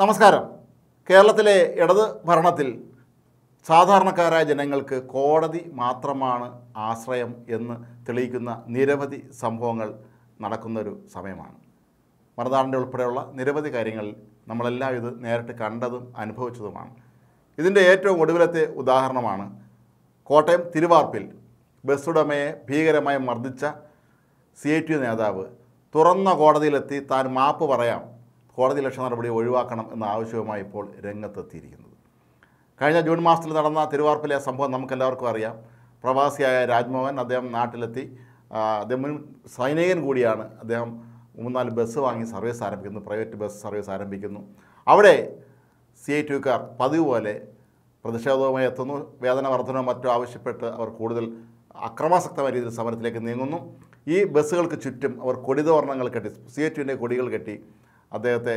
നമസ്കാരം കേരളത്തിലെ ഇടത് ഭരണത്തിൽ സാധാരണക്കാരായ ജനങ്ങൾക്ക് കോടതി മാത്രമാണ് ആശ്രയം എന്ന് തെളിയിക്കുന്ന നിരവധി സംഭവങ്ങൾ നടക്കുന്നൊരു സമയമാണ് മറുനാടിൻ്റെ ഉൾപ്പെടെയുള്ള നിരവധി കാര്യങ്ങൾ നമ്മളെല്ലാം ഇത് നേരിട്ട് കണ്ടതും അനുഭവിച്ചതുമാണ് ഇതിൻ്റെ ഏറ്റവും ഒടുവിലത്തെ ഉദാഹരണമാണ് കോട്ടയം തിരുവാർപ്പിൽ ബസ്സുടമയെ ഭീകരമായി മർദ്ദിച്ച സി ഐ ടി നേതാവ് തുറന്ന കോടതിയിലെത്തി താൻ മാപ്പ് പറയാം കോടതി ലക്ഷ നടപടി ഒഴിവാക്കണം എന്ന ആവശ്യവുമായി ഇപ്പോൾ രംഗത്തെത്തിയിരിക്കുന്നത് കഴിഞ്ഞ ജൂൺ മാസത്തിൽ നടന്ന തിരുവാർപ്പിലെ സംഭവം നമുക്കെല്ലാവർക്കും അറിയാം പ്രവാസിയായ രാജ്മോഹൻ അദ്ദേഹം നാട്ടിലെത്തി അദ്ദേഹം മുൻ സൈനികൻ കൂടിയാണ് അദ്ദേഹം മൂന്നാല് ബസ് വാങ്ങി സർവീസ് ആരംഭിക്കുന്നു പ്രൈവറ്റ് ബസ് സർവീസ് ആരംഭിക്കുന്നു അവിടെ സി ഐ ടിക്കാർ പതിവ് പോലെ പ്രതിഷേധവുമായി എത്തുന്നു വേതന വർധനവും മറ്റോ ആവശ്യപ്പെട്ട് അവർ കൂടുതൽ അക്രമാസക്തമായ രീതിയിൽ സമരത്തിലേക്ക് നീങ്ങുന്നു ഈ ബസ്സുകൾക്ക് ചുറ്റും അവർ കൊടിതോർണങ്ങൾ കെട്ടി സി ഐ ടിൻ്റെ കൊടികൾ കെട്ടി അദ്ദേഹത്തെ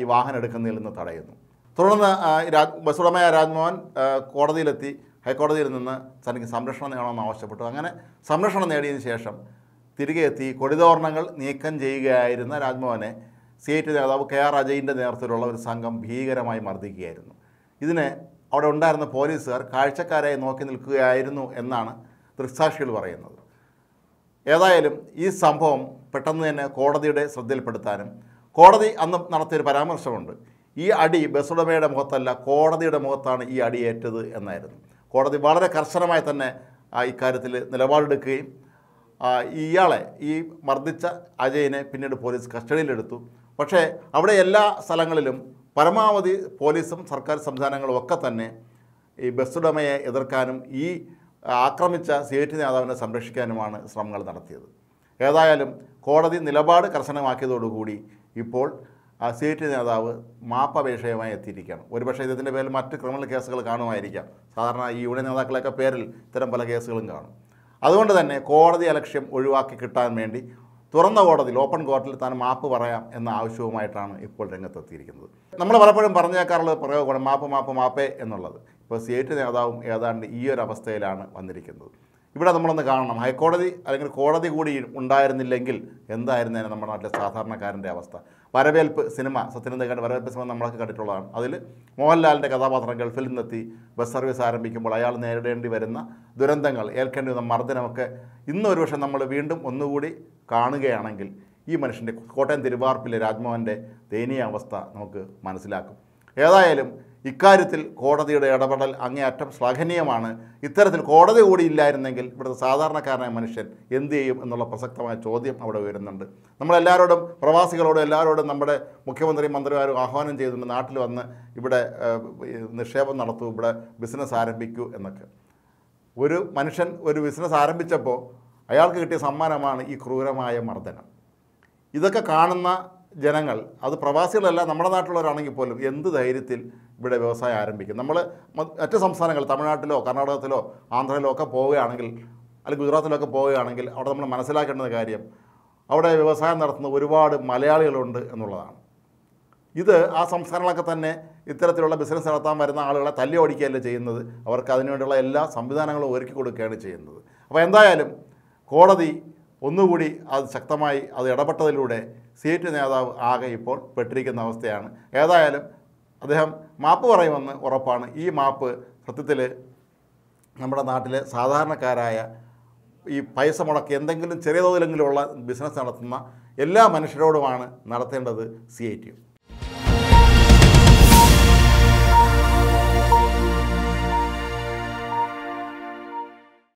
ഈ വാഹനം എടുക്കുന്നതിൽ നിന്ന് തടയുന്നു തുടർന്ന് രാജ് ബസുടമയ രാജ്മോഹൻ കോടതിയിലെത്തി ഹൈക്കോടതിയിൽ നിന്ന് തനിക്ക് സംരക്ഷണം നേടണമെന്ന് ആവശ്യപ്പെട്ടു അങ്ങനെ സംരക്ഷണം നേടിയതിന് ശേഷം തിരികെ എത്തി കൊടിതോരണങ്ങൾ നീക്കം ചെയ്യുകയായിരുന്ന രാജ്മോഹനെ സി ഐ ടി നേതാവ് കെ ആർ അജയിൻ്റെ നേതൃത്വത്തിലുള്ള ഒരു സംഘം ഭീകരമായി മർദ്ദിക്കുകയായിരുന്നു ഇതിന് അവിടെ ഉണ്ടായിരുന്ന പോലീസുകാർ കാഴ്ചക്കാരായി നോക്കി നിൽക്കുകയായിരുന്നു എന്നാണ് ദൃക്സാക്ഷികൾ പറയുന്നത് ഏതായാലും ഈ സംഭവം പെട്ടെന്ന് തന്നെ കോടതിയുടെ ശ്രദ്ധയിൽപ്പെടുത്താനും കോടതി അന്ന് നടത്തിയൊരു പരാമർശമുണ്ട് ഈ അടി ബസുടമയുടെ മുഖത്തല്ല കോടതിയുടെ മുഖത്താണ് ഈ അടി ഏറ്റത് എന്നായിരുന്നു കോടതി വളരെ കർശനമായി തന്നെ ഇക്കാര്യത്തിൽ നിലപാടെടുക്കുകയും ഇയാളെ ഈ മർദ്ദിച്ച അജയിനെ പിന്നീട് പോലീസ് കസ്റ്റഡിയിലെടുത്തു പക്ഷേ അവിടെ എല്ലാ സ്ഥലങ്ങളിലും പരമാവധി പോലീസും സർക്കാർ സംവിധാനങ്ങളും ഒക്കെ തന്നെ ഈ ബസ്സുടമയെ എതിർക്കാനും ഈ ആക്രമിച്ച സി ഐ ടി നേതാവിനെ സംരക്ഷിക്കാനുമാണ് ശ്രമങ്ങൾ നടത്തിയത് ഏതായാലും കോടതി നിലപാട് കർശനമാക്കിയതോടുകൂടി ഇപ്പോൾ ടി നേതാവ് മാപ്പപേക്ഷയുമായി എത്തിയിരിക്കുകയാണ് ഒരുപക്ഷെ ഇതിൻ്റെ പേരിൽ മറ്റ് ക്രിമിനൽ കേസുകൾ കാണുമായിരിക്കാം സാധാരണ ഈ യൂണിയൻ നേതാക്കളൊക്കെ പേരിൽ ഇത്തരം പല കേസുകളും കാണും അതുകൊണ്ട് തന്നെ കോടതി അലക്ഷ്യം ഒഴിവാക്കി കിട്ടാൻ വേണ്ടി തുറന്ന കോടതിയിൽ ഓപ്പൺ കോർട്ടിൽ താൻ മാപ്പ് പറയാം എന്ന ആവശ്യവുമായിട്ടാണ് ഇപ്പോൾ രംഗത്തെത്തിയിരിക്കുന്നത് നമ്മൾ പലപ്പോഴും പറഞ്ഞേക്കാറുള്ളത് പ്രയോഗമാണ് മാപ്പ് മാപ്പ് മാപ്പേ എന്നുള്ളത് ഇപ്പോൾ സി നേതാവും ഏതാണ്ട് ഈ ഒരു അവസ്ഥയിലാണ് വന്നിരിക്കുന്നത് ഇവിടെ നമ്മളൊന്ന് കാണണം ഹൈക്കോടതി അല്ലെങ്കിൽ കോടതി കൂടി ഉണ്ടായിരുന്നില്ലെങ്കിൽ എന്തായിരുന്നേനെ നമ്മുടെ നാട്ടിലെ സാധാരണക്കാരൻ്റെ അവസ്ഥ വരവേൽപ്പ് സിനിമ സത്യനന്ദകാരുടെ വരവേൽപ്പ് സിനിമ നമ്മളൊക്കെ കണ്ടിട്ടുള്ളതാണ് അതിൽ മോഹൻലാലിൻ്റെ കഥാപാത്രം ഗൾഫിൽ നിന്നെത്തി ബസ് സർവീസ് ആരംഭിക്കുമ്പോൾ അയാൾ നേരിടേണ്ടി വരുന്ന ദുരന്തങ്ങൾ ഏൽക്കേണ്ടി വരുന്ന മർദ്ദനമൊക്കെ ഇന്നൊരു പക്ഷേ നമ്മൾ വീണ്ടും ഒന്നുകൂടി കാണുകയാണെങ്കിൽ ഈ മനുഷ്യൻ്റെ കോട്ടയം തിരുവാർപ്പിലെ രാജ്മോഹൻ്റെ ദയനീയ അവസ്ഥ നമുക്ക് മനസ്സിലാക്കും ഏതായാലും ഇക്കാര്യത്തിൽ കോടതിയുടെ ഇടപെടൽ അങ്ങേയറ്റം ശ്ലാഘനീയമാണ് ഇത്തരത്തിൽ കോടതി കൂടി ഇല്ലായിരുന്നെങ്കിൽ ഇവിടുത്തെ സാധാരണക്കാരനായ മനുഷ്യൻ എന്ത് ചെയ്യും എന്നുള്ള പ്രസക്തമായ ചോദ്യം അവിടെ വരുന്നുണ്ട് നമ്മളെല്ലാവരോടും പ്രവാസികളോടും എല്ലാവരോടും നമ്മുടെ മുഖ്യമന്ത്രി മന്ത്രിമാരും ആഹ്വാനം ചെയ്തിട്ടുണ്ട് നാട്ടിൽ വന്ന് ഇവിടെ നിക്ഷേപം നടത്തൂ ഇവിടെ ബിസിനസ് ആരംഭിക്കൂ എന്നൊക്കെ ഒരു മനുഷ്യൻ ഒരു ബിസിനസ് ആരംഭിച്ചപ്പോൾ അയാൾക്ക് കിട്ടിയ സമ്മാനമാണ് ഈ ക്രൂരമായ മർദ്ദനം ഇതൊക്കെ കാണുന്ന ജനങ്ങൾ അത് പ്രവാസികളല്ല നമ്മുടെ നാട്ടിലുള്ളവരാണെങ്കിൽ പോലും എന്ത് ധൈര്യത്തിൽ ഇവിടെ വ്യവസായം ആരംഭിക്കും നമ്മൾ മറ്റ് സംസ്ഥാനങ്ങൾ തമിഴ്നാട്ടിലോ കർണാടകത്തിലോ ആന്ധ്രയിലോ ഒക്കെ പോവുകയാണെങ്കിൽ അല്ലെങ്കിൽ ഗുജറാത്തിലൊക്കെ പോവുകയാണെങ്കിൽ അവിടെ നമ്മൾ മനസ്സിലാക്കേണ്ട കാര്യം അവിടെ വ്യവസായം നടത്തുന്ന ഒരുപാട് മലയാളികളുണ്ട് എന്നുള്ളതാണ് ഇത് ആ സംസ്ഥാനങ്ങളൊക്കെ തന്നെ ഇത്തരത്തിലുള്ള ബിസിനസ് നടത്താൻ വരുന്ന ആളുകളെ തല്ലി ഓടിക്കുകയല്ല ചെയ്യുന്നത് അവർക്ക് അതിനുവേണ്ടിയുള്ള എല്ലാ സംവിധാനങ്ങളും ഒരുക്കി കൊടുക്കുകയാണ് ചെയ്യുന്നത് അപ്പോൾ എന്തായാലും കോടതി ഒന്നുകൂടി അത് ശക്തമായി അത് ഇടപെട്ടതിലൂടെ സീറ്റ് നേതാവ് ആകെ ഇപ്പോൾ പെട്ടിരിക്കുന്ന അവസ്ഥയാണ് ഏതായാലും അദ്ദേഹം മാപ്പ് പറയുമെന്ന് ഉറപ്പാണ് ഈ മാപ്പ് സത്യത്തിൽ നമ്മുടെ നാട്ടിലെ സാധാരണക്കാരായ ഈ പൈസ മുടക്കി എന്തെങ്കിലും ചെറിയ തോതിലെങ്കിലുമുള്ള ബിസിനസ് നടത്തുന്ന എല്ലാ മനുഷ്യരോടുമാണ് നടത്തേണ്ടത് സി ഐ ടി